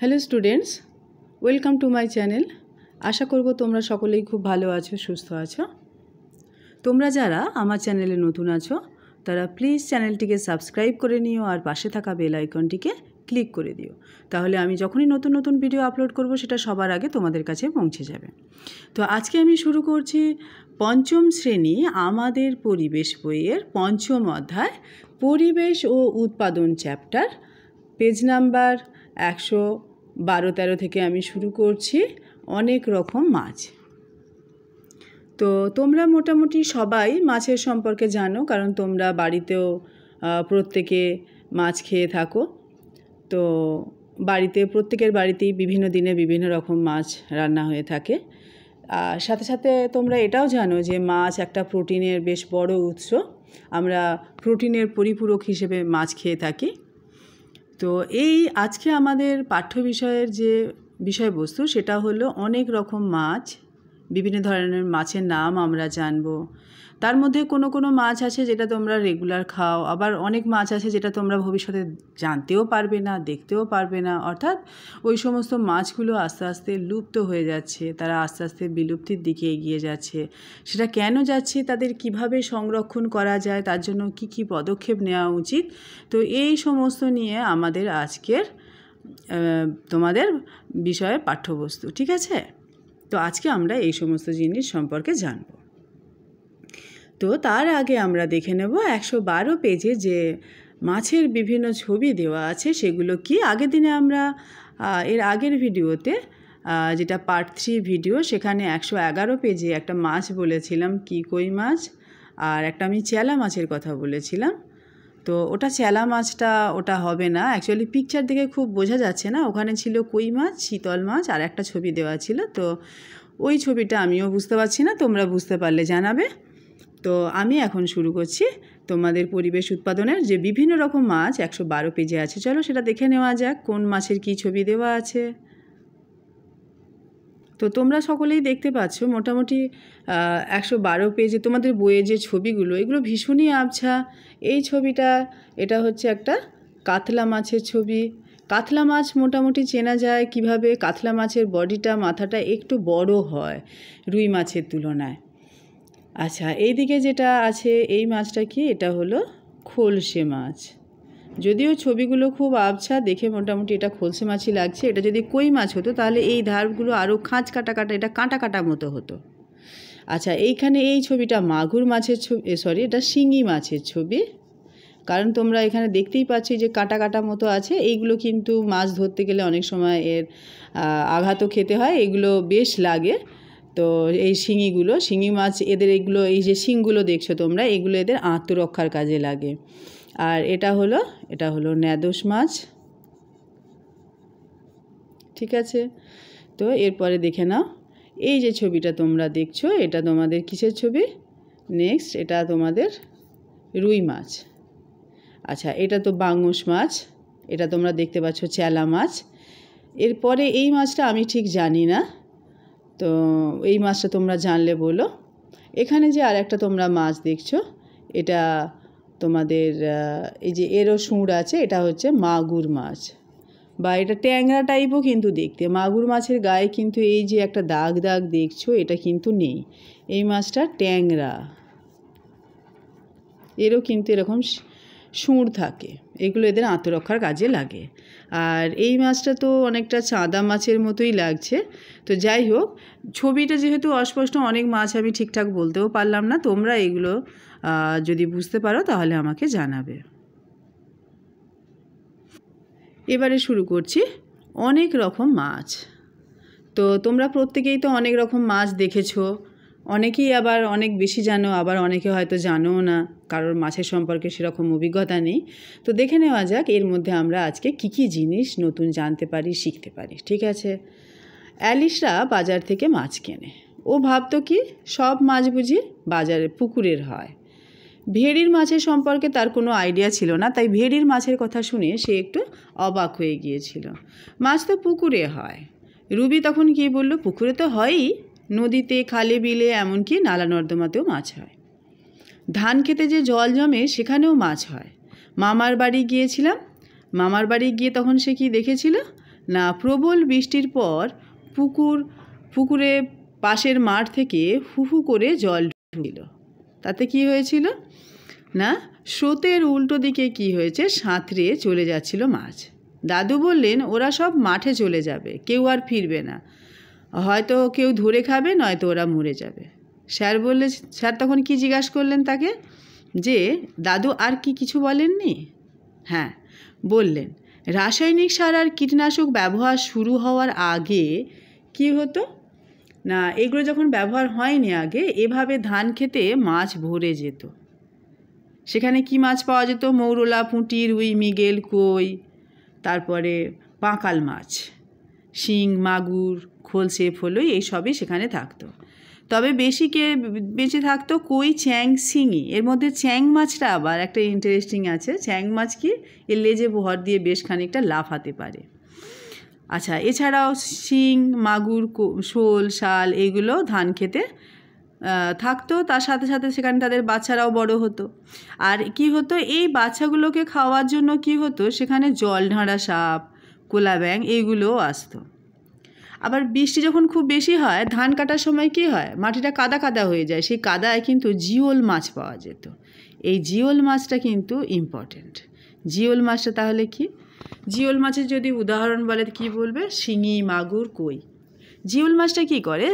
hello students welcome to my channel আশা করব তোমরা সকলেই খুব ভালো আছো সুস্থ আছো তোমরা যারা আমার চ্যানেলে নতুন আছো তারা প্লিজ চ্যানেলটিকে সাবস্ক্রাইব করে নিও আর পাশে থাকা বেল আইকনটিকে ক্লিক করে দিও তাহলে আমি যখনই নতুন নতুন ভিডিও আপলোড করব সেটা সবার আগে তোমাদের কাছে পৌঁছে যাবে তো আজকে আমি শুরু করছি পঞ্চম শ্রেণী আমাদের পরিবেশ বইয়ের পঞ্চম অধ্যায় পরিবেশ ও উৎপাদন চ্যাপ্টার পেজ নাম্বার একশো বারো তেরো থেকে আমি শুরু করছি অনেক রকম মাছ তো তোমরা মোটামুটি সবাই মাছের সম্পর্কে জানো কারণ তোমরা বাড়িতেও প্রত্যেকে মাছ খেয়ে থাকো তো বাড়িতে প্রত্যেকের বাড়িতেই বিভিন্ন দিনে বিভিন্ন রকম মাছ রান্না হয়ে থাকে আর সাথে সাথে তোমরা এটাও জানো যে মাছ একটা প্রোটিনের বেশ বড় উৎস আমরা প্রোটিনের পরিপূরক হিসেবে মাছ খেয়ে থাকি তো এই আজকে আমাদের পাঠ্য বিষয়ের যে বিষয়বস্তু সেটা হলো অনেক রকম মাছ বিভিন্ন ধরনের মাছের নাম আমরা জানব তার মধ্যে কোনো কোনো মাছ আছে যেটা তোমরা রেগুলার খাও আবার অনেক মাছ আছে যেটা তোমরা ভবিষ্যতে জানতেও পারবে না দেখতেও পারবে না অর্থাৎ ওই সমস্ত মাছগুলো আস্তে আস্তে লুপ্ত হয়ে যাচ্ছে তারা আস্তে আস্তে বিলুপ্তির দিকে এগিয়ে যাচ্ছে সেটা কেন যাচ্ছে তাদের কিভাবে সংরক্ষণ করা যায় তার জন্য কি কি পদক্ষেপ নেওয়া উচিত তো এই সমস্ত নিয়ে আমাদের আজকের তোমাদের বিষয়ের পাঠ্যবস্তু ঠিক আছে তো আজকে আমরা এই সমস্ত জিনিস সম্পর্কে জানবো তো তার আগে আমরা দেখে নেব একশো বারো পেজে যে মাছের বিভিন্ন ছবি দেওয়া আছে সেগুলো কি আগের দিনে আমরা এর আগের ভিডিওতে যেটা পার্ট থ্রি ভিডিও সেখানে একশো এগারো পেজে একটা মাছ বলেছিলাম কি কই মাছ আর একটা আমি চেলা মাছের কথা বলেছিলাম তো ওটা চেলা মাছটা ওটা হবে না অ্যাকচুয়ালি পিকচার দেখে খুব বোঝা যাচ্ছে না ওখানে ছিল কই মাছ শীতল মাছ আর একটা ছবি দেওয়া ছিল তো ওই ছবিটা আমিও বুঝতে পারছি না তোমরা বুঝতে পারলে জানাবে তো আমি এখন শুরু করছি তোমাদের পরিবেশ উৎপাদনের যে বিভিন্ন রকম মাছ একশো বারো পেজে আছে চলো সেটা দেখে নেওয়া যাক কোন মাছের কি ছবি দেওয়া আছে তো তোমরা সকলেই দেখতে পাচ্ছ মোটামুটি একশো বারো পেজে তোমাদের বইয়ে যে ছবিগুলো এগুলো ভীষণই আবছা এই ছবিটা এটা হচ্ছে একটা কাতলা মাছের ছবি কাতলা মাছ মোটামুটি চেনা যায় কিভাবে কাতলা মাছের বডিটা মাথাটা একটু বড় হয় রুই মাছের তুলনায় আচ্ছা এইদিকে যেটা আছে এই মাছটা কি এটা হলো খোলসে মাছ যদিও ছবিগুলো খুব আবছা দেখে মোটামুটি এটা খোলসে মাছই লাগছে এটা যদি কই মাছ হতো তাহলে এই ধারগুলো আরও খাঁচ কাটা কাটা এটা কাঁটা কাটা মতো হতো আচ্ছা এইখানে এই ছবিটা মাগুর মাছের ছবি সরি এটা শিঙি মাছের ছবি কারণ তোমরা এখানে দেখতেই পাচ্ছি যে কাটা কাটা মতো আছে এইগুলো কিন্তু মাছ ধরতে গেলে অনেক সময় এর আঘাতও খেতে হয় এগুলো বেশ লাগে তো এই শিঙিগুলো শিঙি মাছ এদের এগুলো এই যে শিঙগুলো দেখছো তোমরা এগুলো এদের আত্মরক্ষার কাজে লাগে আর এটা হলো এটা হলো ন্যাদোস মাছ ঠিক আছে তো এরপরে দেখে নাও এই যে ছবিটা তোমরা দেখছো এটা তোমাদের কিসের ছবি নেক্সট এটা তোমাদের রুই মাছ আচ্ছা এটা তো বাংশ মাছ এটা তোমরা দেখতে পাচ্ছ চেলা মাছ এরপরে এই মাছটা আমি ঠিক জানি না তো এই মাছটা তোমরা জানলে বলো এখানে যে আর একটা তোমরা মাছ দেখছো এটা তোমাদের এই যে এরও সুঁড় আছে এটা হচ্ছে মাগুর মাছ বা এটা ট্যাংরা টাইপও কিন্তু দেখতে মাগুর মাছের গায়ে কিন্তু এই যে একটা দাগ দাগ দেখছো এটা কিন্তু নেই এই মাছটা ট্যাংরা এরও কিন্তু এরকম শুঁড় থাকে এগুলো এদের আত্মরক্ষার কাজে লাগে আর এই মাছটা তো অনেকটা চাঁদা মাছের মতোই লাগছে তো যাই হোক ছবিটা যেহেতু অস্পষ্ট অনেক মাছ আমি ঠিকঠাক বলতেও পারলাম না তোমরা এগুলো যদি বুঝতে পারো তাহলে আমাকে জানাবে এবারে শুরু করছি অনেক রকম মাছ তো তোমরা প্রত্যেকেই তো অনেক রকম মাছ দেখেছো অনেকেই আবার অনেক বেশি জানো আবার অনেকে হয়তো জানোও না কারোর মাছের সম্পর্কে সেরকম অভিজ্ঞতা নেই তো দেখে নেওয়া যাক এর মধ্যে আমরা আজকে কী কী জিনিস নতুন জানতে পারি শিখতে পারি ঠিক আছে অ্যালিশরা বাজার থেকে মাছ কেনে ও ভাবতো কি সব মাছ বুঝি বাজারে পুকুরের হয় ভেড়ির মাছের সম্পর্কে তার কোনো আইডিয়া ছিল না তাই ভেড়ির মাছের কথা শুনে সে একটু অবাক হয়ে গিয়েছিল মাছ তো পুকুরে হয় রুবি তখন কি বলল পুকুরে তো হয়ই নদীতে খালে বিলে এমনকি নালা নর্দমাতেও মাছ হয় ধান খেতে যে জল জমে সেখানেও মাছ হয় মামার বাড়ি গিয়েছিলাম মামার বাড়ি গিয়ে তখন সে কি দেখেছিল না প্রবল বৃষ্টির পর পুকুর পুকুরে পাশের মাঠ থেকে হুহু করে জল ঢুকিল তাতে কি হয়েছিল না স্রোতের উল্টো দিকে কি হয়েছে সাঁতরে চলে যাচ্ছিল মাছ দাদু বললেন ওরা সব মাঠে চলে যাবে কেউ আর ফিরবে না হয়তো কেউ ধরে খাবে নয়তো ওরা মরে যাবে স্যার বললে স্যার তখন কি জিজ্ঞাস করলেন তাকে যে দাদু আর কি কিছু বলেননি হ্যাঁ বললেন রাসায়নিক সার আর কীটনাশক ব্যবহার শুরু হওয়ার আগে কি হতো না এগুলো যখন ব্যবহার হয়নি আগে এভাবে ধান খেতে মাছ ভরে যেত সেখানে কি মাছ পাওয়া যেত মৌরলা পুঁটি রুই মিগেল কই তারপরে পাঁকাল মাছ শিং মাগুর খোল শেপ হলুই এইসবই সেখানে থাকতো তবে বেশি কে বেঁচে থাকতো কই চ্যাং শিঙি এর মধ্যে চ্যাং মাছটা আবার একটা ইন্টারেস্টিং আছে চ্যাং মাছ কি এর লেজে বহর দিয়ে বেশ খানিকটা লাফাতে পারে আচ্ছা এছাড়াও শিং মাগুর শোল শাল এগুলো ধান খেতে থাকতো তার সাথে সাথে সেখানে তাদের বাচ্চারাও বড় হতো আর কি হতো এই বাচ্চাগুলোকে খাওয়ার জন্য কি হতো সেখানে জল ঢাঁড়া সাপ কোলা ব্যাং এইগুলোও আসতো আবার বৃষ্টি যখন খুব বেশি হয় ধান কাটার সময় কী হয় মাটিটা কাদা কাদা হয়ে যায় সেই কাদায় কিন্তু জিওল মাছ পাওয়া যেত এই জিওল মাছটা কিন্তু ইম্পর্টেন্ট জিওল মাছটা তাহলে কি জিওল মাছের যদি উদাহরণ বলে কি বলবে শিঙি মাগুর কই জিওল মাছটা কি করে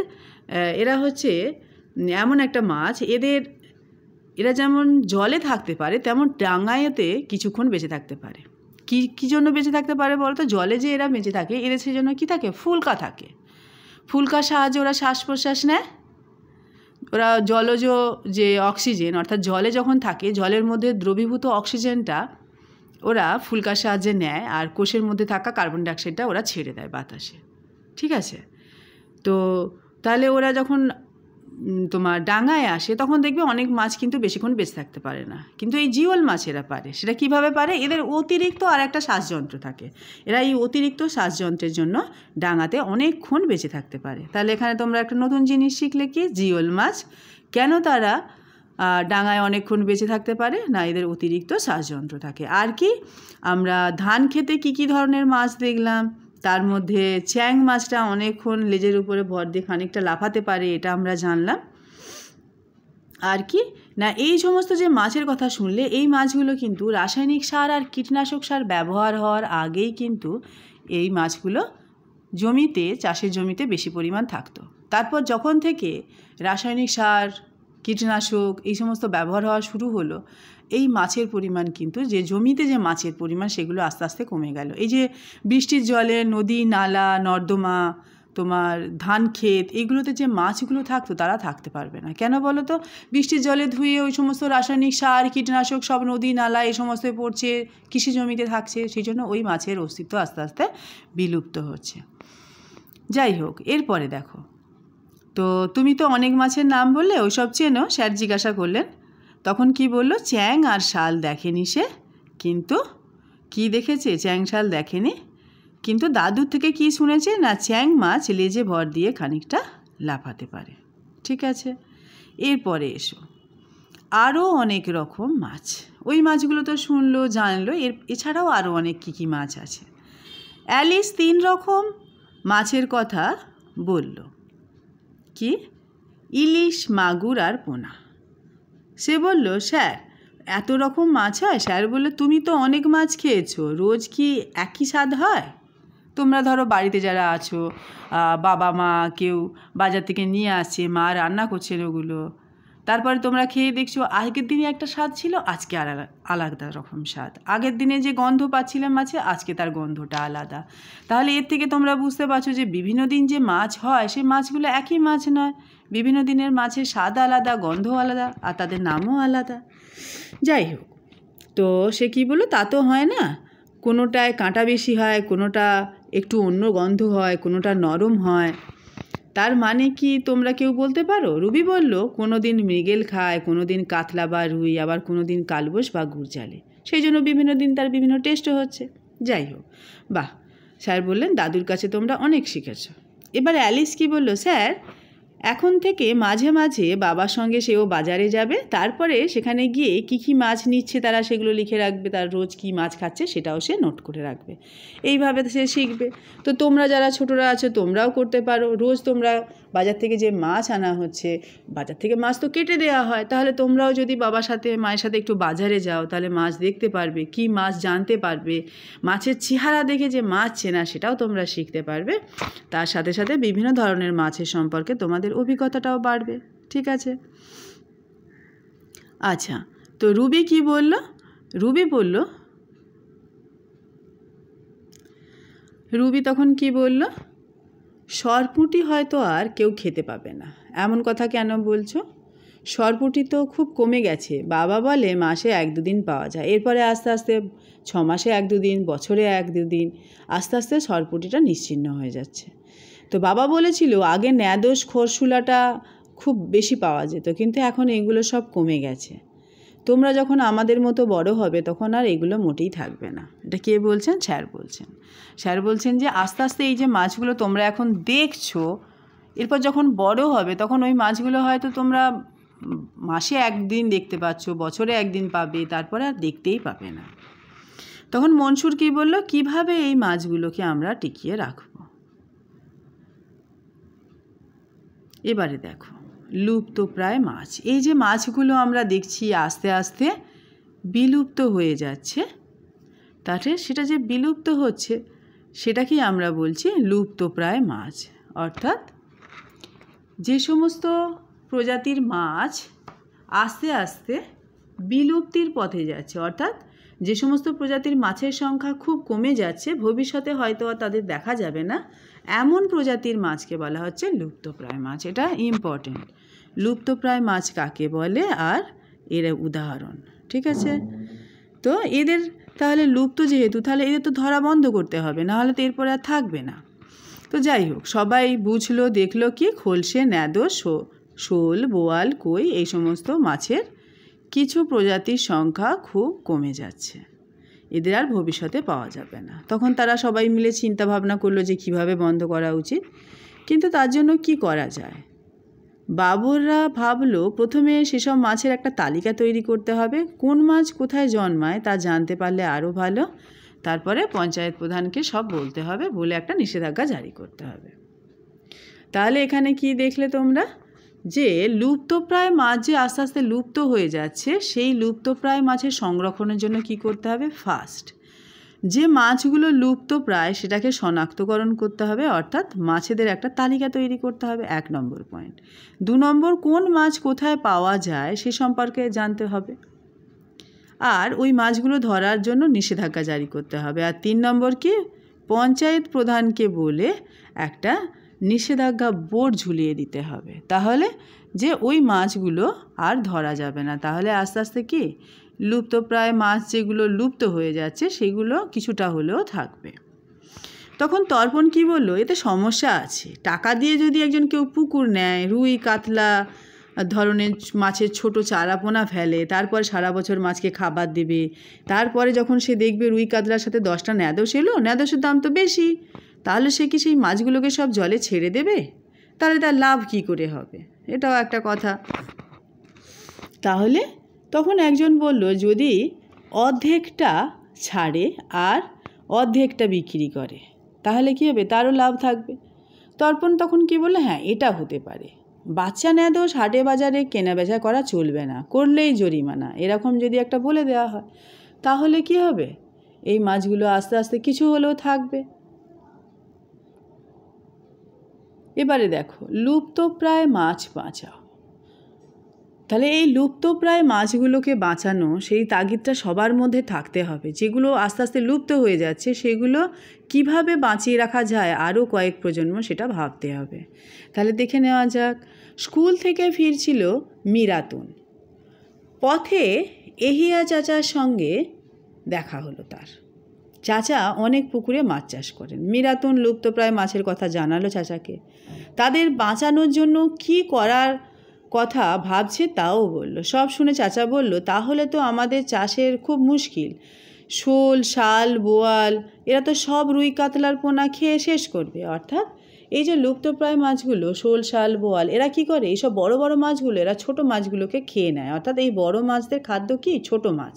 এরা হচ্ছে এমন একটা মাছ এদের এরা যেমন জলে থাকতে পারে তেমন ডাঙায়তে কিছুক্ষণ বেঁচে থাকতে পারে কি কী জন্য বেঁচে থাকতে পারে বলতো জলে যে এরা বেঁচে থাকে এদের সেই জন্য কী থাকে ফুলকা থাকে ফুলকার সাহায্যে ওরা শ্বাস প্রশ্বাস নেয় ওরা জলজ যে অক্সিজেন অর্থাৎ জলে যখন থাকে জলের মধ্যে দ্রবীভূত অক্সিজেনটা ওরা ফুলকার সাহায্যে নেয় আর কোষের মধ্যে থাকা কার্বন ডাইঅক্সাইডটা ওরা ছেড়ে দেয় বাতাসে ঠিক আছে তো তাহলে ওরা যখন তোমার ডাঙায় আসে তখন দেখবে অনেক মাছ কিন্তু বেশিক্ষণ বেঁচে থাকতে পারে না কিন্তু এই জিওল মাছ এরা পারে সেটা কিভাবে পারে এদের অতিরিক্ত আর একটা শ্বাসযন্ত্র থাকে এরা এই অতিরিক্ত শ্বাসযন্ত্রের জন্য ডাঙাতে অনেকক্ষণ বেঁচে থাকতে পারে তাহলে এখানে তোমরা একটা নতুন জিনিস শিখলে কি জিওল মাছ কেন তারা ডাঙায় অনেকক্ষণ বেঁচে থাকতে পারে না এদের অতিরিক্ত শ্বাসযন্ত্র থাকে আর কি আমরা ধান খেতে কি কি ধরনের মাছ দেখলাম তার মধ্যে চ্যাং মাছটা অনেকক্ষণ লেজের উপরে ভর দিয়ে খানিকটা লাফাতে পারে এটা আমরা জানলাম আর কি না এই সমস্ত যে মাছের কথা শুনলে এই মাছগুলো কিন্তু রাসায়নিক সার আর কীটনাশক সার ব্যবহার হওয়ার আগেই কিন্তু এই মাছগুলো জমিতে চাষের জমিতে বেশি পরিমাণ থাকতো তারপর যখন থেকে রাসায়নিক সার কীটনাশক এই সমস্ত ব্যবহার হওয়া শুরু হলো এই মাছের পরিমাণ কিন্তু যে জমিতে যে মাছের পরিমাণ সেগুলো আস্তে আস্তে কমে গেল এই যে বৃষ্টির জলে নদী নালা নর্দমা তোমার ধান ক্ষেত এইগুলোতে যে মাছগুলো থাকতো তারা থাকতে পারবে না কেন বলো তো বৃষ্টির জলে ধুয়ে ওই সমস্ত রাসায়নিক সার কীটনাশক সব নদী নালা এই সমস্ত পড়ছে কৃষি জমিতে থাকছে সেই জন্য ওই মাছের অস্তিত্ব আস্তে আস্তে বিলুপ্ত হচ্ছে যাই হোক এরপরে দেখো তো তুমি তো অনেক মাছের নাম বললে ওইসব চেনো স্যার জিজ্ঞাসা করলেন তখন কি বলল চ্যাং আর শাল দেখেনি সে কিন্তু কি দেখেছে চ্যাং শাল দেখেনি কিন্তু দাদুর থেকে কি শুনেছে না চ্যাং মাছ লেজে ভর দিয়ে খানিকটা লাফাতে পারে ঠিক আছে এরপরে এসো আরও অনেক রকম মাছ ওই মাছগুলো তো শুনলো জানলো এর এছাড়াও আরও অনেক কী কী মাছ আছে অ্যালিস তিন রকম মাছের কথা বলল কি ইলিশ মাগুর আর পোনা সে বলল স্যার এত রকম মাছ হয় স্যার বলল তুমি তো অনেক মাছ খেয়েছো রোজ কি একই স্বাদ হয় তোমরা ধরো বাড়িতে যারা আছো বাবা মা কেউ বাজার থেকে নিয়ে আসছে মা রান্না করছেন ওগুলো তারপরে তোমরা খেয়ে দেখছো আগের দিনে একটা স্বাদ ছিল আজকে আর আলাদা রকম স্বাদ আগের দিনে যে গন্ধ পাচ্ছিলাম মাছে আজকে তার গন্ধটা আলাদা তাহলে এর থেকে তোমরা বুঝতে পারছো যে বিভিন্ন দিন যে মাছ হয় সে মাছগুলো একই মাছ নয় বিভিন্ন দিনের মাছের স্বাদ আলাদা গন্ধ আলাদা আর তাদের নামও আলাদা যাই হোক তো সে কী বলো তা তো হয় না কোনোটায় কাঁটা বেশি হয় কোনোটা একটু অন্য গন্ধ হয় কোনোটা নরম হয় তার মানে কি তোমরা কেউ বলতে পারো রুবি বলল কোনো দিন মৃগেল খায় কোনো দিন কাতলা বা রুই আবার কোনো দিন কালবোস বা গুরজালে সেই জন্য বিভিন্ন দিন তার বিভিন্ন টেস্টও হচ্ছে যাই হোক বাহ স্যার বললেন দাদুর কাছে তোমরা অনেক শিখেছ এবার অ্যালিস কি বলল স্যার এখন থেকে মাঝে মাঝে বাবার সঙ্গে সেও বাজারে যাবে তারপরে সেখানে গিয়ে কী কী মাছ নিচ্ছে তারা সেগুলো লিখে রাখবে তার রোজ কী মাছ খাচ্ছে সেটাও সে নোট করে রাখবে এইভাবে সে শিখবে তো তোমরা যারা ছোটরা আছো তোমরাও করতে পারো রোজ তোমরা বাজার থেকে যে মাছ আনা হচ্ছে বাজার থেকে মাছ তো কেটে দেওয়া হয় তাহলে তোমরাও যদি বাবার সাথে মায়ের সাথে একটু বাজারে যাও তাহলে মাছ দেখতে পারবে কি মাছ জানতে পারবে মাছের চেহারা দেখে যে মাছ চেনা সেটাও তোমরা শিখতে পারবে তার সাথে সাথে বিভিন্ন ধরনের মাছের সম্পর্কে তোমাদের অভিজ্ঞতাটাও বাড়বে ঠিক আছে আচ্ছা তো রুবি কি বলল রুবি বলল রুবি তখন কি বলল সরপুটি হয়তো আর কেউ খেতে পাবে না এমন কথা কেন বলছো সরপুটি তো খুব কমে গেছে বাবা বলে মাসে এক দুদিন পাওয়া যায় এরপরে আস্তে আস্তে ছ মাসে এক দুদিন বছরে এক দুদিন আস্তে আস্তে সরপুটিটা নিশ্চিহ্ন হয়ে যাচ্ছে তো বাবা বলেছিল আগে ন্যাদোষ খরশুলাটা খুব বেশি পাওয়া যেত কিন্তু এখন এগুলো সব কমে গেছে তোমরা যখন আমাদের মতো বড় হবে তখন আর এগুলো মোটেই থাকবে না এটা কে বলছেন স্যার বলছেন স্যার বলছেন যে আস্তে আস্তে এই যে মাছগুলো তোমরা এখন দেখছো এরপর যখন বড় হবে তখন ওই মাছগুলো হয়তো তোমরা মাসে একদিন দেখতে পাচ্ছ বছরে একদিন পাবে তারপরে আর দেখতেই পাবে না তখন মনসুর কি বলল কিভাবে এই মাছগুলোকে আমরা টিকিয়ে রাখব এবারে দেখো লুপ্ত প্রায় মাছ এই যে মাছগুলো আমরা দেখছি আস্তে আস্তে বিলুপ্ত হয়ে যাচ্ছে তাহলে সেটা যে বিলুপ্ত হচ্ছে সেটাকেই আমরা বলছি লুপ্তপ্রায় মাছ অর্থাৎ যে সমস্ত প্রজাতির মাছ আস্তে আস্তে বিলুপ্তির পথে যাচ্ছে অর্থাৎ যে সমস্ত প্রজাতির মাছের সংখ্যা খুব কমে যাচ্ছে ভবিষ্যতে হয়তো আর তাদের দেখা যাবে না এমন প্রজাতির মাছকে বলা হচ্ছে লুপ্তপ্রায় মাছ এটা ইম্পর্টেন্ট লুপ্তপ্রায় মাছ কাকে বলে আর এর উদাহরণ ঠিক আছে তো এদের তাহলে লুপ্ত যেহেতু তাহলে এদের তো ধরা বন্ধ করতে হবে নাহলে তো এরপরে আর থাকবে না তো যাই হোক সবাই বুঝলো দেখলো কি খোলসে ন্যাদো শোল বোয়াল কই এই সমস্ত মাছের কিছু প্রজাতির সংখ্যা খুব কমে যাচ্ছে এদের আর ভবিষ্যতে পাওয়া যাবে না তখন তারা সবাই মিলে চিন্তা ভাবনা করলো যে কিভাবে বন্ধ করা উচিত কিন্তু তার জন্য কি করা যায় বাবররা ভাবলো প্রথমে সেসব মাছের একটা তালিকা তৈরি করতে হবে কোন মাছ কোথায় জন্মায় তা জানতে পারলে আরও ভালো তারপরে পঞ্চায়েত প্রধানকে সব বলতে হবে বলে একটা নিষেধাজ্ঞা জারি করতে হবে তাহলে এখানে কি দেখলে তোমরা যে লুপ্তপ্রায় মাছ যে আস্তে আস্তে লুপ্ত হয়ে যাচ্ছে সেই লুপ্তপ্রায় মাছের সংরক্ষণের জন্য কি করতে হবে ফার্স্ট যে মাছগুলো লুপ্ত প্রায় সেটাকে শনাক্তকরণ করতে হবে অর্থাৎ মাছেদের একটা তালিকা তৈরি করতে হবে এক নম্বর পয়েন্ট দু নম্বর কোন মাছ কোথায় পাওয়া যায় সে সম্পর্কে জানতে হবে আর ওই মাছগুলো ধরার জন্য নিষেধাজ্ঞা জারি করতে হবে আর তিন নম্বর কি পঞ্চায়েত প্রধানকে বলে একটা নিষেধাজ্ঞা বোর্ড ঝুলিয়ে দিতে হবে তাহলে যে ওই মাছগুলো আর ধরা যাবে না তাহলে আস্তে আস্তে কি লুপ্তপ্রায় মাছ যেগুলো লুপ্ত হয়ে যাচ্ছে সেগুলো কিছুটা হলেও থাকবে তখন তর্পণ কি বললো এতে সমস্যা আছে টাকা দিয়ে যদি একজন কেউ পুকুর নেয় রুই কাতলা ধরনের মাছের ছোট চারাপোনা ফেলে তারপরে সারা বছর মাছকে খাবার দেবে তারপরে যখন সে দেখবে রুই কাতলার সাথে দশটা ন্যাদশ এলো ন্যাদসের দাম তো বেশি তাহলে সে কি সেই মাছগুলোকে সব জলে ছেড়ে দেবে তাহলে তার লাভ কি করে হবে এটাও একটা কথা তাহলে তখন একজন বলল যদি অর্ধেকটা ছাড়ে আর অর্ধেকটা বিক্রি করে তাহলে কী হবে তারও লাভ থাকবে তর্পণ তখন কি বললো হ্যাঁ এটা হতে পারে বাচ্চা নেয় দোষ হাটে বাজারে কেনা বেচা করা চলবে না করলেই জরিমানা এরকম যদি একটা বলে দেওয়া হয় তাহলে কি হবে এই মাছগুলো আস্তে আস্তে কিছু হলেও থাকবে এবারে দেখো লুপ্তপ্রায় মাছ বাঁচাও তাহলে এই লুপ্তপ্রায় মাছগুলোকে বাঁচানো সেই তাগিদটা সবার মধ্যে থাকতে হবে যেগুলো আস্তে আস্তে লুপ্ত হয়ে যাচ্ছে সেগুলো কিভাবে বাঁচিয়ে রাখা যায় আরও কয়েক প্রজন্ম সেটা ভাবতে হবে তাহলে দেখে নেওয়া যাক স্কুল থেকে ফিরছিল মিরাতুন পথে এহিয়া চাচার সঙ্গে দেখা হলো তার চাচা অনেক পুকুরে মাছ চাষ করেন মিরাতুন লুপ্তপ্রায় মাছের কথা জানালো চাচাকে তাদের বাঁচানোর জন্য কি করার কথা ভাবছে তাও বলল সব শুনে চাচা বলল তাহলে তো আমাদের চাষের খুব মুশকিল শোল শাল বোয়াল এরা তো সব রুই কাতলার পোনা খেয়ে শেষ করবে অর্থাৎ এই যে লুপ্তপ্রায় মাছগুলো শোল শাল বোয়াল এরা কি করে এইসব বড় বড় মাছগুলো এরা ছোট মাছগুলোকে খেয়ে নেয় অর্থাৎ এই বড় মাছদের খাদ্য কি ছোট মাছ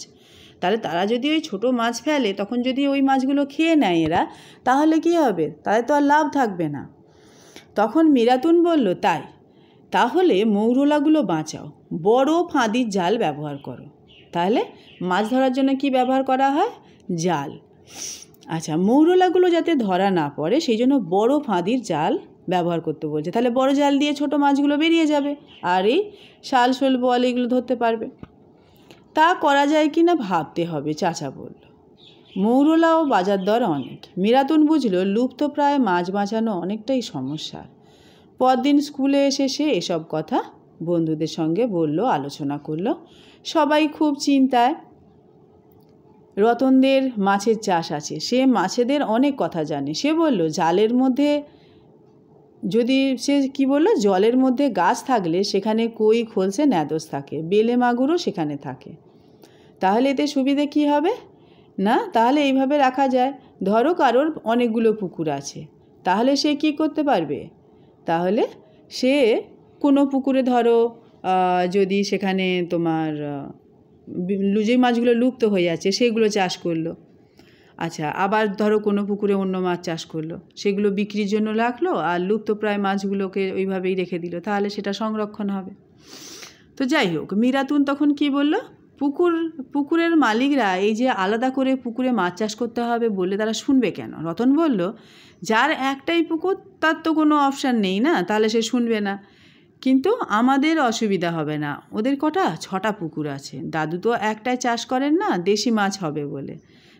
তাহলে তারা যদি ওই ছোট মাছ ফেলে তখন যদি ওই মাছগুলো খেয়ে নেয় এরা তাহলে কি হবে তাহলে তো আর লাভ থাকবে না তখন মিরাতুন বলল তাই তাহলে মৌরলাগুলো বাঁচাও বড় ফাঁদির জাল ব্যবহার করো তাহলে মাছ ধরার জন্য কি ব্যবহার করা হয় জাল আচ্ছা মৌরলাগুলো যাতে ধরা না পড়ে সেই জন্য বড় ফাঁদির জাল ব্যবহার করতে বলছে তাহলে বড় জাল দিয়ে ছোট মাছগুলো বেরিয়ে যাবে আর এই শাল শোল বল এগুলো ধরতে পারবে তা করা যায় কি না ভাবতে হবে চাচা বলল মৌরলা ও বাজার দর অনেক মিরাতুন বুঝল লুপ্তপ্রায় মাছ বাঁচানো অনেকটাই সমস্যা পরদিন স্কুলে এসে সে এসব কথা বন্ধুদের সঙ্গে বলল আলোচনা করল সবাই খুব চিন্তায় রতনদের মাছের চাষ আছে সে মাছেদের অনেক কথা জানে সে বলল জালের মধ্যে যদি সে কি বলল জলের মধ্যে গাছ থাকলে সেখানে কই খোলসে ন্যাদস থাকে বেলে মাগুরও সেখানে থাকে তাহলে এতে সুবিধে কি হবে না তাহলে এইভাবে রাখা যায় ধরো কারোর অনেকগুলো পুকুর আছে তাহলে সে কি করতে পারবে তাহলে সে কোনো পুকুরে ধরো যদি সেখানে তোমার যে মাছগুলো লুপ্ত হয়ে যাচ্ছে সেগুলো চাষ করলো আচ্ছা আবার ধরো কোনো পুকুরে অন্য মাছ চাষ করলো সেগুলো বিক্রির জন্য রাখলো আর লুপ্তপ্রায় মাছগুলোকে ওইভাবেই রেখে দিল তাহলে সেটা সংরক্ষণ হবে তো যাই হোক মিরাতুন তখন কি বললো পুকুর পুকুরের মালিকরা এই যে আলাদা করে পুকুরে মাছ চাষ করতে হবে বলে তারা শুনবে কেন রতন বলল যার একটাই পুকুর তার তো কোনো অপশান নেই না তাহলে সে শুনবে না কিন্তু আমাদের অসুবিধা হবে না ওদের কটা ছটা পুকুর আছে দাদু তো একটাই চাষ করেন না দেশি মাছ হবে বলে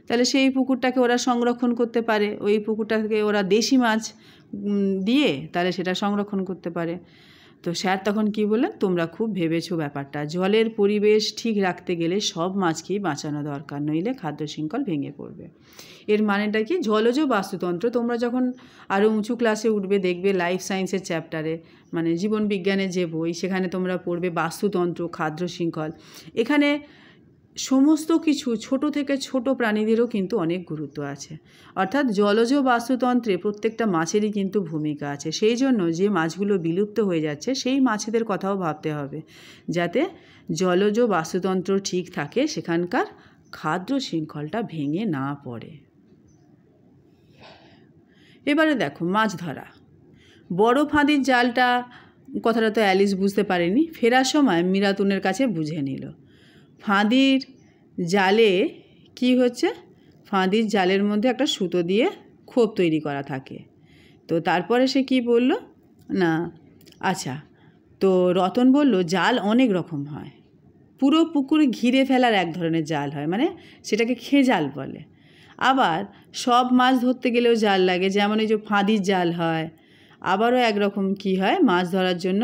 তাহলে সেই পুকুরটাকে ওরা সংরক্ষণ করতে পারে ওই পুকুরটাকে ওরা দেশি মাছ দিয়ে তাহলে সেটা সংরক্ষণ করতে পারে তো স্যার তখন কি বললেন তোমরা খুব ভেবেছো ব্যাপারটা জলের পরিবেশ ঠিক রাখতে গেলে সব মাছকেই বাঁচানো দরকার নইলে খাদ্য শৃঙ্খল ভেঙে পড়বে এর মানেটা কি জলজ বাস্তুতন্ত্র তোমরা যখন আরও উঁচু ক্লাসে উঠবে দেখবে লাইফ সায়েন্সের চ্যাপ্টারে মানে জীবনবিজ্ঞানে যে বই সেখানে তোমরা পড়বে বাস্তুতন্ত্র খাদ্য শৃঙ্খল এখানে সমস্ত কিছু ছোট থেকে ছোট প্রাণীদেরও কিন্তু অনেক গুরুত্ব আছে অর্থাৎ জলজ বাস্তুতন্ত্রে প্রত্যেকটা মাছেরই কিন্তু ভূমিকা আছে সেই জন্য যে মাছগুলো বিলুপ্ত হয়ে যাচ্ছে সেই মাছেদের কথাও ভাবতে হবে যাতে জলজ বাস্তুতন্ত্র ঠিক থাকে সেখানকার খাদ্য শৃঙ্খলটা ভেঙে না পড়ে এবারে দেখো মাছ ধরা বড় ফাঁদির জালটা কথাটা তো অ্যালিস বুঝতে পারেনি ফেরার সময় মিরাতুনের কাছে বুঝে নিল ফাঁদির জালে কি হচ্ছে ফাঁদির জালের মধ্যে একটা সুতো দিয়ে খোপ তৈরি করা থাকে তো তারপরে সে কি বলল না আচ্ছা তো রতন বলল জাল অনেক রকম হয় পুরো পুকুর ঘিরে ফেলার এক ধরনের জাল হয় মানে সেটাকে খেজাল বলে আবার সব মাছ ধরতে গেলেও জাল লাগে যেমন এই যে ফাঁদির জাল হয় আবারও একরকম কি হয় মাছ ধরার জন্য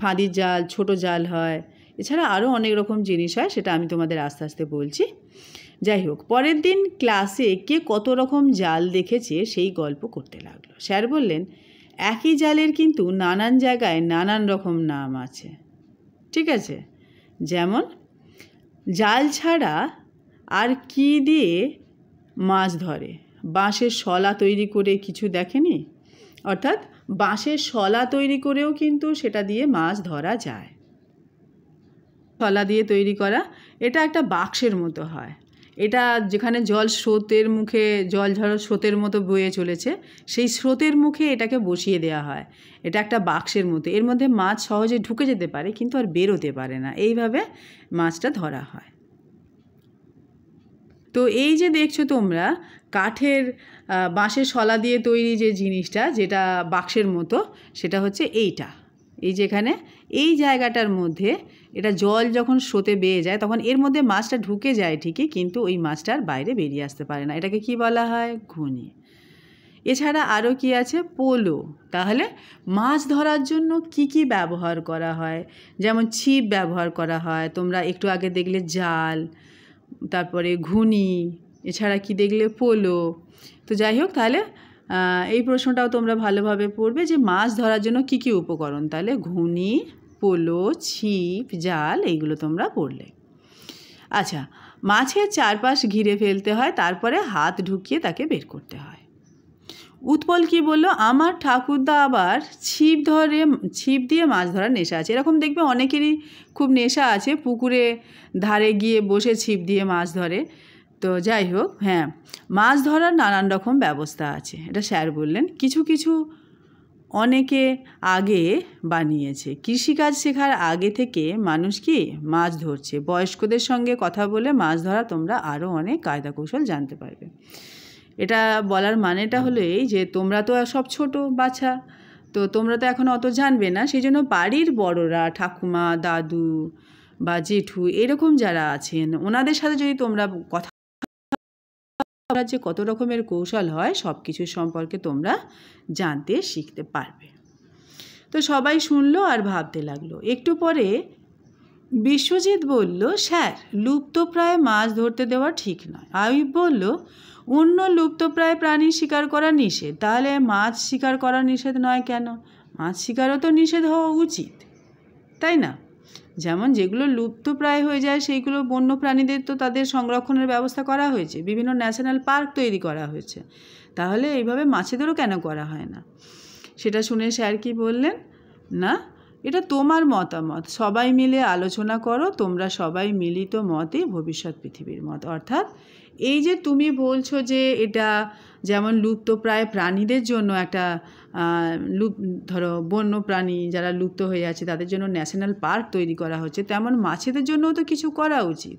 ফাঁদির জাল ছোট জাল হয় এছাড়া আরও অনেক রকম জিনিস হয় সেটা আমি তোমাদের আস্তে আস্তে বলছি যাই হোক পরের দিন ক্লাসে কে কত রকম জাল দেখেছে সেই গল্প করতে লাগলো স্যার বললেন একই জালের কিন্তু নানান জায়গায় নানান রকম নাম আছে ঠিক আছে যেমন জাল ছাড়া আর কি দিয়ে মাছ ধরে বাঁশের শলা তৈরি করে কিছু দেখেনি অর্থাৎ বাঁশের শলা তৈরি করেও কিন্তু সেটা দিয়ে মাছ ধরা যায় ফলা দিয়ে তৈরি করা এটা একটা বাক্সের মতো হয় এটা যেখানে জল স্রোতের মুখে জল ঝড়ো স্রোতের মতো বয়ে চলেছে সেই স্রোতের মুখে এটাকে বসিয়ে দেওয়া হয় এটা একটা বাক্সের মতো এর মধ্যে মাছ সহজে ঢুকে যেতে পারে কিন্তু আর বেরোতে পারে না এইভাবে মাছটা ধরা হয় তো এই যে দেখছো তোমরা কাঠের বাঁশের শলা দিয়ে তৈরি যে জিনিসটা যেটা বাক্সের মতো সেটা হচ্ছে এইটা এই যেখানে এই জায়গাটার মধ্যে এটা জল যখন স্রোতে বেয়ে যায় তখন এর মধ্যে মাছটা ঢুকে যায় ঠিকই কিন্তু ওই মাছটার বাইরে বেরিয়ে আসতে পারে না এটাকে কি বলা হয় ঘুনি এছাড়া আরও কি আছে পোলো তাহলে মাছ ধরার জন্য কি কি ব্যবহার করা হয় যেমন ছিপ ব্যবহার করা হয় তোমরা একটু আগে দেখলে জাল তারপরে ঘুনি এছাড়া কি দেখলে পোলো তো যাই হোক তাহলে এই প্রশ্নটাও তোমরা ভালোভাবে পড়বে যে মাছ ধরার জন্য কি কি উপকরণ তাহলে ঘুনি পোলো ছিপ জাল এইগুলো তোমরা পড়লে আচ্ছা মাছের চারপাশ ঘিরে ফেলতে হয় তারপরে হাত ঢুকিয়ে তাকে বের করতে হয় উৎপল কি বললো আমার ঠাকুরদা আবার ছিপ ধরে ছিপ দিয়ে মাছ ধরার নেশা আছে এরকম দেখবে অনেকেরই খুব নেশা আছে পুকুরে ধারে গিয়ে বসে ছিপ দিয়ে মাছ ধরে তো যাই হোক হ্যাঁ মাছ ধরার নানান রকম ব্যবস্থা আছে এটা স্যার বললেন কিছু কিছু অনেকে আগে বানিয়েছে কৃষিকাজ শেখার আগে থেকে মানুষ কি মাছ ধরছে বয়স্কদের সঙ্গে কথা বলে মাছ ধরা তোমরা আরও অনেক কায়দা কৌশল জানতে পারবে এটা বলার মানেটা হলো এই যে তোমরা তো সব ছোট বাছা তো তোমরা তো এখন অত জানবে না সেই জন্য বাড়ির বড়রা ঠাকুমা দাদু বা জেঠু এরকম যারা আছেন ওনাদের সাথে যদি তোমরা কথা করার যে কত রকমের কৌশল হয় সব কিছুর সম্পর্কে তোমরা জানতে শিখতে পারবে তো সবাই শুনলো আর ভাবতে লাগলো একটু পরে বিশ্বজিৎ বলল স্যার লুপ্তপ্রায় মাছ ধরতে দেওয়া ঠিক নয় আয়ুব বলল অন্য লুপ্তপ্রায় প্রাণী শিকার করা নিষেধ তাহলে মাছ শিকার করা নিষেধ নয় কেন মাছ শিকারও তো নিষেধ হওয়া উচিত তাই না যেমন যেগুলো লুপ্তপ্রায় হয়ে যায় সেইগুলো বন্য প্রাণীদের তো তাদের সংরক্ষণের ব্যবস্থা করা হয়েছে বিভিন্ন ন্যাশনাল পার্ক তৈরি করা হয়েছে তাহলে এইভাবে মাছেদেরও কেন করা হয় না সেটা শুনে স্যার কি বললেন না এটা তোমার মতামত সবাই মিলে আলোচনা করো তোমরা সবাই মিলিত মতে ভবিষ্যৎ পৃথিবীর মত অর্থাৎ এই যে তুমি বলছো যে এটা যেমন লুপ্তপ্রায় প্রাণীদের জন্য একটা লুপ ধরো বন্য প্রাণী যারা লুপ্ত হয়ে আছে তাদের জন্য ন্যাশনাল পার্ক তৈরি করা হচ্ছে তেমন মাছেদের জন্যও তো কিছু করা উচিত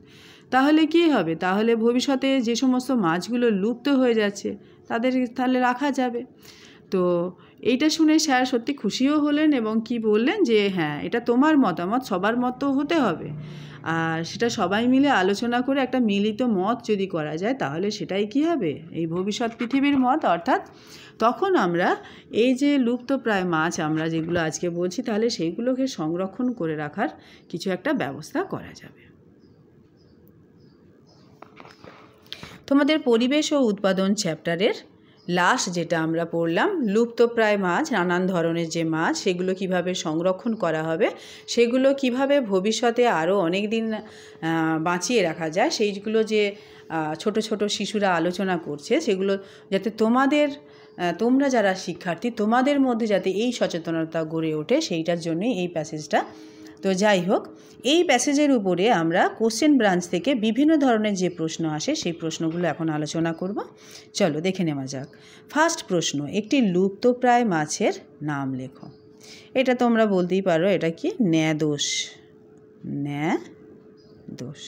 তাহলে কি হবে তাহলে ভবিষ্যতে যে সমস্ত মাছগুলো লুপ্ত হয়ে যাচ্ছে তাদের তাহলে রাখা যাবে তো এইটা শুনে স্যার সত্যি খুশিও হলেন এবং কি বললেন যে হ্যাঁ এটা তোমার মতামত সবার মতো হতে হবে আর সেটা সবাই মিলে আলোচনা করে একটা মিলিত মত যদি করা যায় তাহলে সেটাই কি হবে এই ভবিষ্যৎ পৃথিবীর মত অর্থাৎ তখন আমরা এই যে লুপ্তপ্রায় মাছ আমরা যেগুলো আজকে বলছি তাহলে সেইগুলোকে সংরক্ষণ করে রাখার কিছু একটা ব্যবস্থা করা যাবে তোমাদের পরিবেশ ও উৎপাদন চ্যাপ্টারের লাস্ট যেটা আমরা পড়লাম লুপ্তপ্রায় মাছ নানান ধরনের যে মাছ সেগুলো কিভাবে সংরক্ষণ করা হবে সেগুলো কিভাবে ভবিষ্যতে আরও অনেক দিন বাঁচিয়ে রাখা যায় সেইগুলো যে ছোট ছোট শিশুরা আলোচনা করছে সেগুলো যাতে তোমাদের তোমরা যারা শিক্ষার্থী তোমাদের মধ্যে যাতে এই সচেতনতা গড়ে ওঠে সেইটার জন্যই এই প্যাসেজটা তো যাই হোক এই প্যাসেজের উপরে আমরা কোশ্চেন ব্রাঞ্চ থেকে বিভিন্ন ধরনের যে প্রশ্ন আসে সেই প্রশ্নগুলো এখন আলোচনা করব চলো দেখে নেওয়া যাক ফার্স্ট প্রশ্ন একটি লুপ্তপ্রায় মাছের নাম লেখো এটা তোমরা বলতেই পারো এটা কি ন্যাদোষ দোষ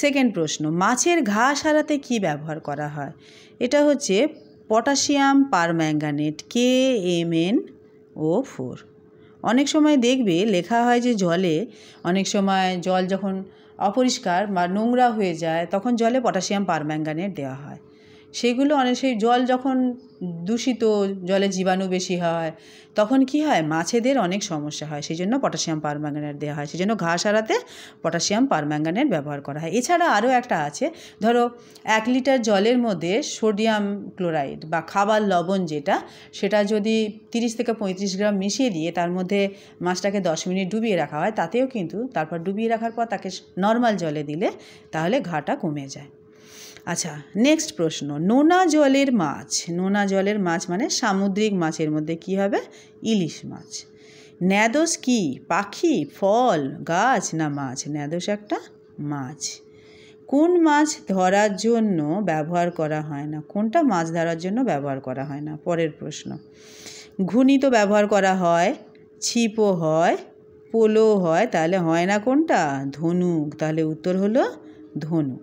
সেকেন্ড প্রশ্ন মাছের ঘা সারাতে কি ব্যবহার করা হয় এটা হচ্ছে potassium permanganate K M N O four অনেক সময় দেখবে লেখা হয় যে জলে অনেক সময় জল যখন অপরিষ্কার বা নোংরা হয়ে যায় তখন জলে পটাশিয়াম পারম্যাঙ্গানেট দেওয়া হয় সেগুলো অনেক সেই জল যখন দূষিত জলে জীবাণু বেশি হয় তখন কি হয় মাছেদের অনেক সমস্যা হয় সেই জন্য পটাশিয়াম পারম্যাঙ্গানেট দেওয়া হয় সেই জন্য ঘাস আড়াতে পটাশিয়াম পারম্যাঙ্গানেট ব্যবহার করা হয় এছাড়া আরও একটা আছে ধরো এক লিটার জলের মধ্যে সোডিয়াম ক্লোরাইড বা খাবার লবণ যেটা সেটা যদি 30 থেকে পঁয়ত্রিশ গ্রাম মিশিয়ে দিয়ে তার মধ্যে মাছটাকে দশ মিনিট ডুবিয়ে রাখা হয় তাতেও কিন্তু তারপর ডুবিয়ে রাখার পর তাকে নর্মাল জলে দিলে তাহলে ঘাটা কমে যায় আচ্ছা নেক্সট প্রশ্ন নোনা জলের মাছ নোনা জলের মাছ মানে সামুদ্রিক মাছের মধ্যে কি হবে ইলিশ মাছ ন্যাদোস কি পাখি ফল গাছ না মাছ ন্যাদোস একটা মাছ কোন মাছ ধরার জন্য ব্যবহার করা হয় না কোনটা মাছ ধরার জন্য ব্যবহার করা হয় না পরের প্রশ্ন ঘুনি তো ব্যবহার করা হয় ছিপও হয় পোলো হয় তাহলে হয় না কোনটা ধনুক তাহলে উত্তর হলো ধনুক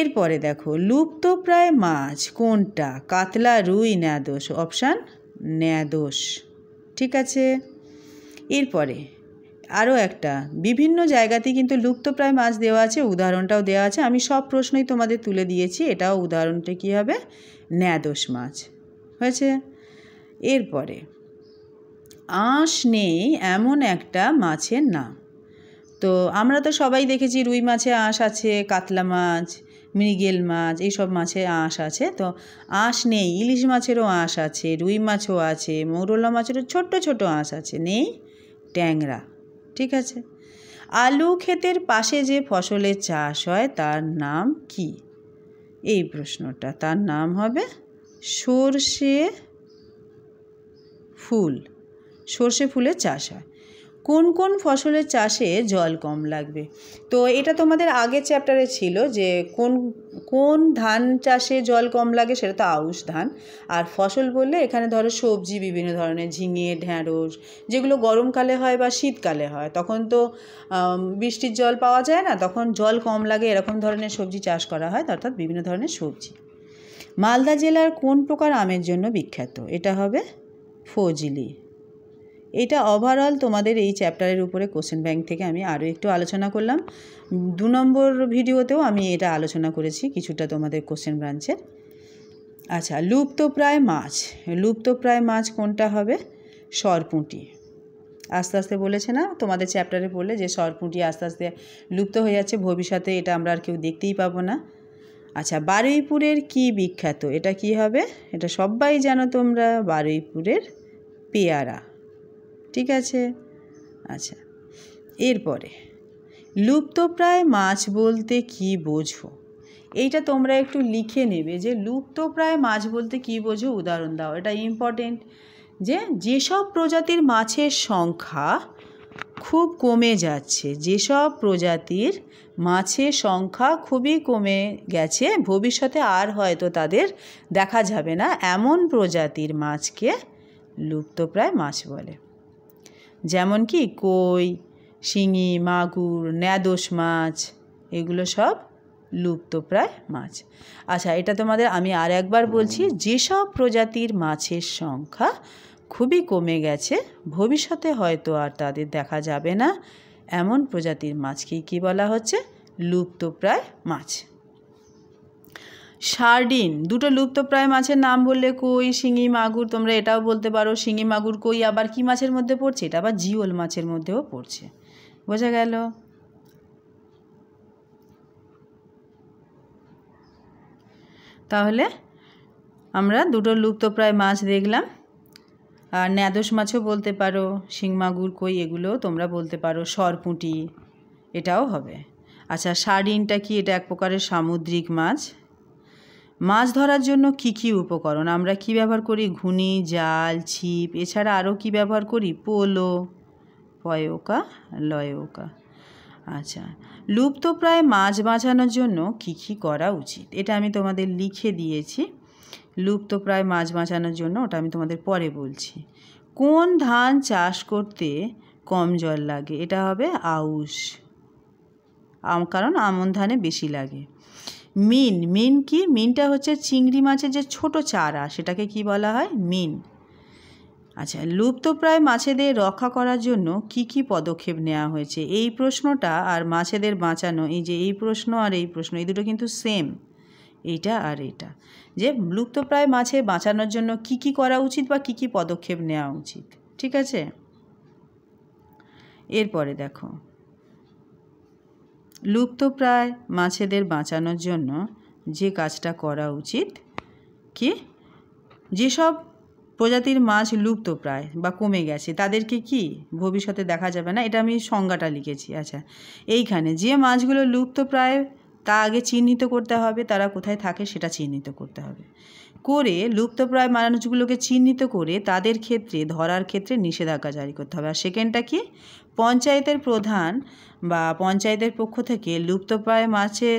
এরপরে দেখো লুপ্ত প্রায় মাছ কোনটা কাতলা রুই ন্যাদোষ অপশান ন্যাদোষ ঠিক আছে এরপরে আরও একটা বিভিন্ন জায়গাতে কিন্তু লুপ্তপ্রায় মাছ দেওয়া আছে উদাহরণটাও দেওয়া আছে আমি সব প্রশ্নই তোমাদের তুলে দিয়েছি এটাও উদাহরণটা কী হবে ন্যাদোষ মাছ হয়েছে এরপরে আঁশ নেই এমন একটা মাছের নাম তো আমরা তো সবাই দেখেছি রুই মাছে আঁশ আছে কাতলা মাছ মৃগেল মাছ এইসব মাছে আঁশ আছে তো আঁশ নেই ইলিশ মাছেরও আঁশ আছে রুই মাছও আছে মৌরলা মাছেরও ছোট্ট ছোট আঁশ আছে নেই ট্যাংরা ঠিক আছে আলু ক্ষেতের পাশে যে ফসলের চাষ হয় তার নাম কি এই প্রশ্নটা তার নাম হবে সর্ষে ফুল সর্ষে ফুলের চাষ হয় কোন কোন ফসলের চাষে জল কম লাগবে তো এটা তোমাদের আগের চ্যাপ্টারে ছিল যে কোন কোন ধান চাষে জল কম লাগে সেটা তো আউশ ধান আর ফসল বললে এখানে ধরো সবজি বিভিন্ন ধরনের ঝিঙে ঢ্যাঁড়স যেগুলো গরমকালে হয় বা শীতকালে হয় তখন তো বৃষ্টির জল পাওয়া যায় না তখন জল কম লাগে এরকম ধরনের সবজি চাষ করা হয় অর্থাৎ বিভিন্ন ধরনের সবজি মালদা জেলার কোন প্রকার আমের জন্য বিখ্যাত এটা হবে ফজলি এটা ওভারঅল তোমাদের এই চ্যাপ্টারের উপরে কোশ্চেন ব্যাংক থেকে আমি আরও একটু আলোচনা করলাম দু নম্বর ভিডিওতেও আমি এটা আলোচনা করেছি কিছুটা তোমাদের কোশ্চেন ব্রাঞ্চের আচ্ছা লুপ্তপ্রায় মাছ লুপ্তপ্রায় মাছ কোনটা হবে সরপুঁটি আস্তে আস্তে বলেছে না তোমাদের চ্যাপ্টারে পড়লে যে সরপুঁটি আস্তে আস্তে লুপ্ত হয়ে যাচ্ছে ভবিষ্যতে এটা আমরা আর কেউ দেখতেই পাবো না আচ্ছা বারুইপুরের কি বিখ্যাত এটা কি হবে এটা সবাই জানো তোমরা বারুইপুরের পেয়ারা ঠিক আছে আচ্ছা এরপরে লুপ্তপ্রায় মাছ বলতে কি বোঝো এইটা তোমরা একটু লিখে নেবে যে লুপ্তপ্রায় মাছ বলতে কি বোঝো উদাহরণ দাও এটা ইম্পর্টেন্ট যে যেসব প্রজাতির মাছের সংখ্যা খুব কমে যাচ্ছে যেসব প্রজাতির মাছের সংখ্যা খুবই কমে গেছে ভবিষ্যতে আর হয়তো তাদের দেখা যাবে না এমন প্রজাতির মাছকে লুপ্তপ্রায় মাছ বলে যেমন কি কই শিঙি মাগুর ন্যাদোষ মাছ এগুলো সব লুপ্তপ্রায় মাছ আচ্ছা এটা তোমাদের আমি আর একবার বলছি যেসব প্রজাতির মাছের সংখ্যা খুবই কমে গেছে ভবিষ্যতে হয়তো আর তাদের দেখা যাবে না এমন প্রজাতির মাছকেই কী বলা হচ্ছে লুপ্তপ্রায় মাছ সার্ডিন দুটো লুপ্তপ্রায় মাছের নাম বললে কই শিঙি মাগুর তোমরা এটাও বলতে পারো শিঙি মাগুর কই আবার কি মাছের মধ্যে পড়ছে এটা আবার জিওল মাছের মধ্যেও পড়ছে বোঝা গেল তাহলে আমরা দুটো লুপ্তপ্রায় মাছ দেখলাম আর ন্যাদোস মাছও বলতে পারো শিং মাগুর কই এগুলো তোমরা বলতে পারো সরপুঁটি এটাও হবে আচ্ছা সারিনটা কি এটা এক প্রকারের সামুদ্রিক মাছ মাছ ধরার জন্য কি কি উপকরণ আমরা কি ব্যবহার করি ঘুনি জাল ছিপ এছাড়া আরও কি ব্যবহার করি পোলো পয়োকা লয়োকা আচ্ছা লুপ্ত প্রায় মাছ বাঁচানোর জন্য কি কি করা উচিত এটা আমি তোমাদের লিখে দিয়েছি লুপ্ত প্রায় মাছ বাঁচানোর জন্য ওটা আমি তোমাদের পরে বলছি কোন ধান চাষ করতে কম জল লাগে এটা হবে আউশ কারণ আমন ধানে বেশি লাগে মিন মিন কি মিনটা হচ্ছে চিংড়ি মাছের যে ছোট চারা সেটাকে কি বলা হয় মিন আচ্ছা লুপ্তপ্রায় মাছেদের রক্ষা করার জন্য কি কি পদক্ষেপ নেওয়া হয়েছে এই প্রশ্নটা আর মাছেদের বাঁচানো এই যে এই প্রশ্ন আর এই প্রশ্ন এই দুটো কিন্তু সেম এইটা আর এটা যে লুপ্তপ্রায় মাছে বাঁচানোর জন্য কি কি করা উচিত বা কি কি পদক্ষেপ নেওয়া উচিত ঠিক আছে এরপরে দেখো লুপ্তপ্রায় মাছেদের বাঁচানোর জন্য যে কাজটা করা উচিত কি যেসব প্রজাতির মাছ লুপ্তপ্রায় বা কমে গেছে তাদেরকে কি ভবিষ্যতে দেখা যাবে না এটা আমি সংজ্ঞাটা লিখেছি আচ্ছা এইখানে যে মাছগুলো লুপ্তপ্রায় তা আগে চিহ্নিত করতে হবে তারা কোথায় থাকে সেটা চিহ্নিত করতে হবে করে লুপ্তপ্রায় মানুষগুলোকে চিহ্নিত করে তাদের ক্ষেত্রে ধরার ক্ষেত্রে নিষেধাজ্ঞা জারি করতে হবে আর সেকেন্ডটা কি পঞ্চায়েতের প্রধান বা পঞ্চায়েতের পক্ষ থেকে লুপ্তপ্রায় মাছের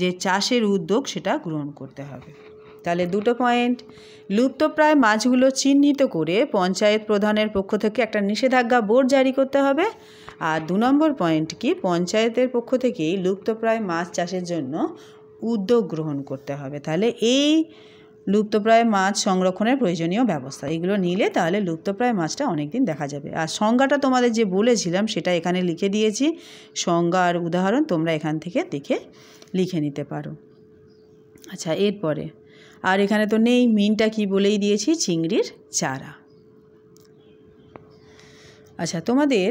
যে চাষের উদ্যোগ সেটা গ্রহণ করতে হবে তাহলে দুটো পয়েন্ট লুপ্তপ্রায় মাছগুলো চিহ্নিত করে পঞ্চায়েত প্রধানের পক্ষ থেকে একটা নিষেধাজ্ঞা বোর্ড জারি করতে হবে আর দু নম্বর পয়েন্ট কি পঞ্চায়েতের পক্ষ থেকেই লুপ্তপ্রায় মাছ চাষের জন্য উদ্যোগ গ্রহণ করতে হবে তাহলে এই লুপ্তপ্রায় মাছ সংরক্ষণের প্রয়োজনীয় ব্যবস্থা এগুলো নিলে তাহলে লুপ্তপ্রায় মাছটা অনেক দিন দেখা যাবে আর সংজ্ঞাটা তোমাদের যে বলেছিলাম সেটা এখানে লিখে দিয়েছি সংজ্ঞা আর উদাহরণ তোমরা এখান থেকে দেখে লিখে নিতে পারো আচ্ছা এরপরে আর এখানে তো নেই মিনটা কি বলেই দিয়েছি চিংড়ির চারা আচ্ছা তোমাদের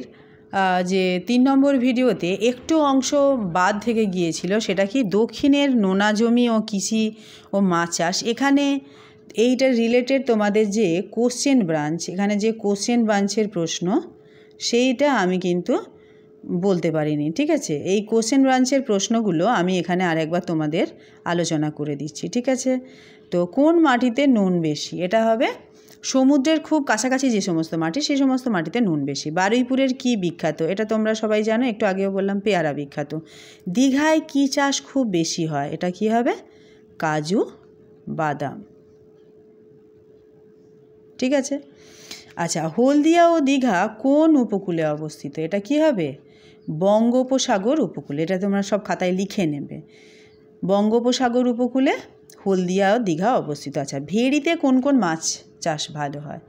যে তিন নম্বর ভিডিওতে একটু অংশ বাদ থেকে গিয়েছিল সেটা কি দক্ষিণের নোনা জমি ও কৃষি ও মাছ চাষ এখানে এইটা রিলেটেড তোমাদের যে কোশ্চেন ব্রাঞ্চ এখানে যে কোশ্চেন ব্রাঞ্চের প্রশ্ন সেইটা আমি কিন্তু বলতে পারিনি ঠিক আছে এই কোশ্চেন ব্রাঞ্চের প্রশ্নগুলো আমি এখানে আরেকবার তোমাদের আলোচনা করে দিচ্ছি ঠিক আছে তো কোন মাটিতে নুন বেশি এটা হবে সমুদ্রের খুব কাছাকাছি যে সমস্ত মাটি সেই সমস্ত মাটিতে নুন বেশি বারুইপুরের কি বিখ্যাত এটা তোমরা সবাই জানো একটু আগেও বললাম পেয়ারা বিখ্যাত দীঘায় কি চাষ খুব বেশি হয় এটা কি হবে কাজু বাদাম ঠিক আছে আচ্ছা হলদিয়া ও দীঘা কোন উপকূলে অবস্থিত এটা কি হবে বঙ্গোপসাগর উপকূলে এটা তোমরা সব খাতায় লিখে নেবে বঙ্গোপসাগর উপকূলে হলদিয়া ও দীঘা অবস্থিত আচ্ছা ভেড়িতে কোন কোন মাছ চাষ ভালো হয়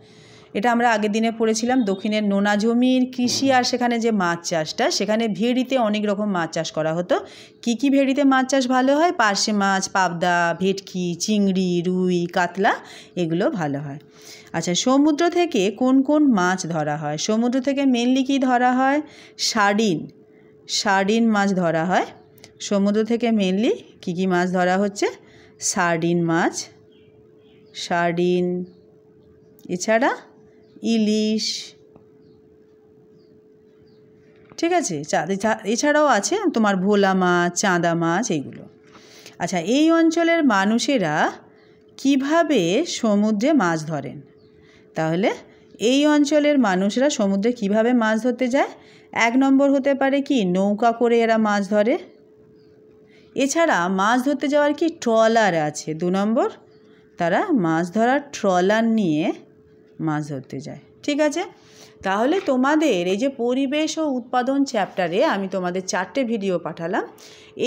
এটা আমরা আগের দিনে পড়েছিলাম দক্ষিণের নোনা জমির কৃষি আর সেখানে যে মাছ চাষটা সেখানে ভেড়িতে অনেক রকম মাছ চাষ করা হতো কি কি ভেড়িতে মাছ চাষ ভালো হয় পার্শে মাছ পাবদা ভেটকি চিংড়ি রুই কাতলা এগুলো ভালো হয় আচ্ছা সমুদ্র থেকে কোন কোন মাছ ধরা হয় সমুদ্র থেকে মেনলি কি ধরা হয় সারিন সারিন মাছ ধরা হয় সমুদ্র থেকে মেনলি কি কি মাছ ধরা হচ্ছে সার্ডিন মাছ সার্ডিন এছাড়া ইলিশ ঠিক আছে এছাড়াও আছে তোমার ভোলা মাছ চাঁদা মাছ এইগুলো আচ্ছা এই অঞ্চলের মানুষেরা কিভাবে সমুদ্রে মাছ ধরেন তাহলে এই অঞ্চলের মানুষরা সমুদ্রে কিভাবে মাছ ধরতে যায় এক নম্বর হতে পারে কি নৌকা করে এরা মাছ ধরে এছাড়া মাছ ধরতে যাওয়ার কি ট্রলার আছে দু নম্বর তারা মাছ ধরার ট্রলার নিয়ে মাছ ধরতে যায় ঠিক আছে তাহলে তোমাদের এই যে পরিবেশ ও উৎপাদন চ্যাপ্টারে আমি তোমাদের চারটে ভিডিও পাঠালাম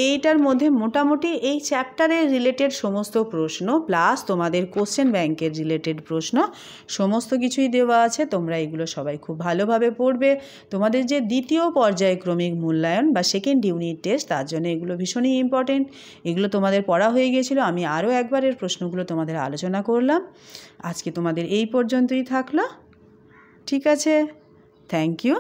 এইটার মধ্যে মোটামুটি এই চ্যাপ্টারের রিলেটেড সমস্ত প্রশ্ন প্লাস তোমাদের কোশ্চেন ব্যাংকের রিলেটেড প্রশ্ন সমস্ত কিছুই দেওয়া আছে তোমরা এগুলো সবাই খুব ভালোভাবে পড়বে তোমাদের যে দ্বিতীয় পর্যায়ক্রমিক মূল্যায়ন বা সেকেন্ড ইউনিট টেস্ট তার জন্য এগুলো ভীষণই ইম্পর্টেন্ট এগুলো তোমাদের পড়া হয়ে গিয়েছিলো আমি আরও একবারের প্রশ্নগুলো তোমাদের আলোচনা করলাম আজকে তোমাদের এই পর্যন্তই থাকলো ঠিক আছে থ্যাংক ইউ